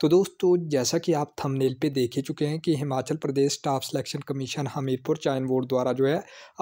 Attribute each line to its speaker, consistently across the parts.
Speaker 1: तो दोस्तों जैसा कि आप थंबनेल पे देख ही चुके हैं कि Himachal Pradesh staff selection commission Hamirpur चयन बोर्ड द्वारा जो है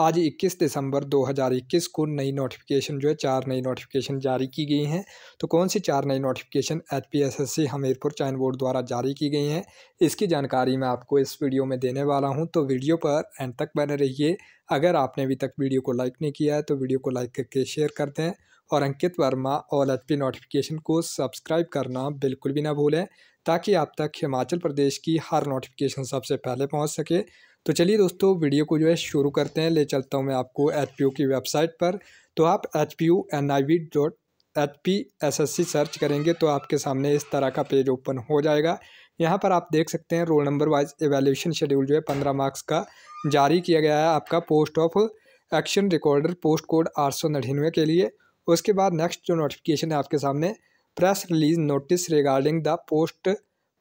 Speaker 1: आज 21 दिसंबर 2021 को नई नोटिफिकेशन जो है चार नई नोटिफिकेशन जारी की गई हैं तो कौन सी चार नई नोटिफिकेशन एच हमीरपुर चयन बोर्ड द्वारा जारी की गई हैं इसकी जानकारी मैं आपको इस वीडियो में देने वाला हूँ तो वीडियो पर एंड तक बने रहिए अगर आपने अभी तक वीडियो को लाइक नहीं किया है तो वीडियो को लाइक करके शेयर करते हैं और Ankit Verma all H P notification को सब्सक्राइब करना बिल्कुल भी ना भूलें ताकि आप तक हिमाचल प्रदेश की हर नोटिफिकेशन सबसे पहले पहुंच सके तो चलिए दोस्तों वीडियो को जो है शुरू करते हैं ले चलता हूं मैं आपको एच की वेबसाइट पर तो आप H P U N I V dot H P S S C search करेंगे तो आपके सामने इस तरह का पेज ओपन हो जाएगा यहाँ पर आप देख सकते हैं roll number wise evaluation schedule जो है पंद्रह मार्क्स का जारी किया गया है आपका post of action recorder post code आठ सौ नड़िन्नवे के लिए उसके बाद नेक्स्ट जो नोटिफिकेशन है आपके सामने press release notice regarding the 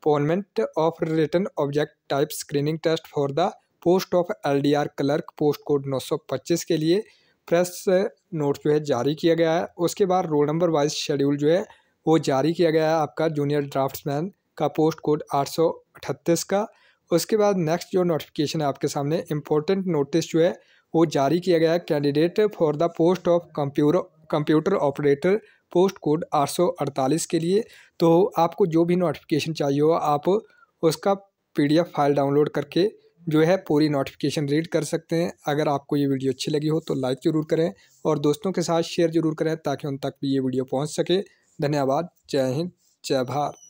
Speaker 1: postponement of written objective type screening test for the post of LDR clerk post code 925 के लिए प्रेस नोट जो है जारी किया गया है उसके बाद रोल नंबर वाइज शेड्यूल जो है वो जारी किया गया है आपका जूनियर ड्राफ्ट्समैन का पोस्ट कोड आठ का उसके बाद नेक्स्ट जो नोटिफिकेशन है आपके सामने इम्पोर्टेंट नोटिस जो है वो जारी किया गया है candidate for the post of computer computer operator post code 848 के लिए तो आपको जो भी नोटिफिकेशन चाहिए हो आप उसका पीडीएफ फाइल डाउनलोड करके जो है पूरी नोटिफिकेशन रीड कर सकते हैं अगर आपको ये वीडियो अच्छी लगी हो तो लाइक ज़रूर करें और दोस्तों के साथ शेयर ज़रूर करें ताकि उन तक भी ये वीडियो पहुँच सके धन्यवाद जय हिंद जय भारत